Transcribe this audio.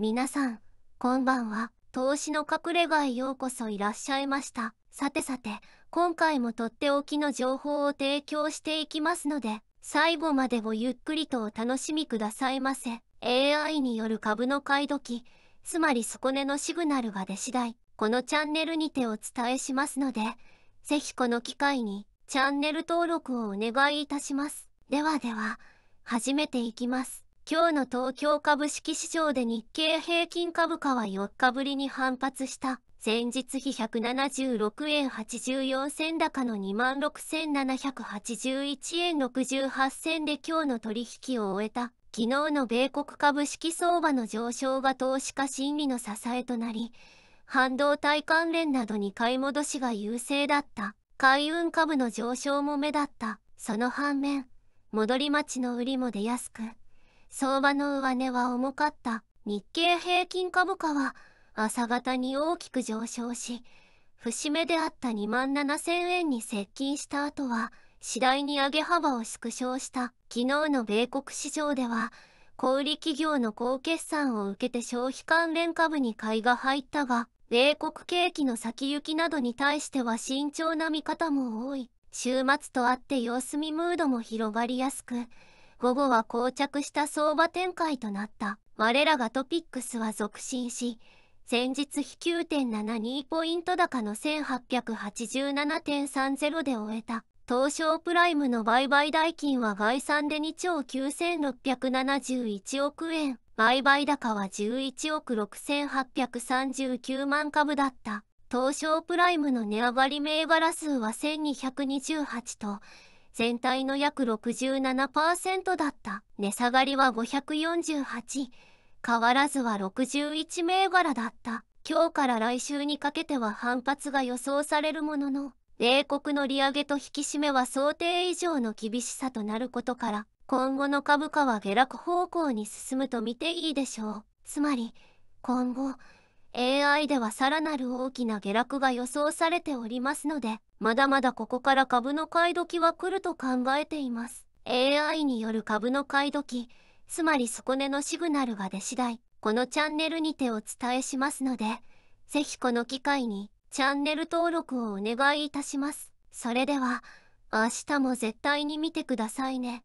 皆さん、こんばんは。投資の隠れ家へようこそいらっしゃいました。さてさて、今回もとっておきの情報を提供していきますので、最後までをゆっくりとお楽しみくださいませ。AI による株の買い時、つまり底根のシグナルが出次第、このチャンネルにてお伝えしますので、ぜひこの機会に、チャンネル登録をお願いいたします。ではでは、始めていきます。今日の東京株式市場で日経平均株価は4日ぶりに反発した。先日比176円84銭高の26,781円68銭で今日の取引を終えた。昨日の米国株式相場の上昇が投資家心理の支えとなり、半導体関連などに買い戻しが優勢だった。海運株の上昇も目立った。その反面、戻り待ちの売りも出やすく。相場の上値は重かった日経平均株価は朝方に大きく上昇し節目であった2万7000円に接近した後は次第に上げ幅を縮小した昨日の米国市場では小売企業の高決算を受けて消費関連株に買いが入ったが米国景気の先行きなどに対しては慎重な見方も多い週末とあって様子見ムードも広がりやすく午後は膠着した相場展開となった。我らがトピックスは続伸し、先日比9.72ポイント高の1887.30で終えた。東証プライムの売買代金は概算で2兆9671億円。売買高は11億6839万株だった。東証プライムの値上がり銘柄数は1228と、全体の約67%だった。値下がりは548。変わらずは61銘柄だった。今日から来週にかけては反発が予想されるものの、米国の利上げと引き締めは想定以上の厳しさとなることから、今後の株価は下落方向に進むとみていいでしょう。つまり、今後、AI ではさらなる大きな下落が予想されておりますので、まだまだここから株の買い時は来ると考えています。AI による株の買い時、つまり底根のシグナルが出次第、このチャンネルにてお伝えしますので、ぜひこの機会にチャンネル登録をお願いいたします。それでは、明日も絶対に見てくださいね。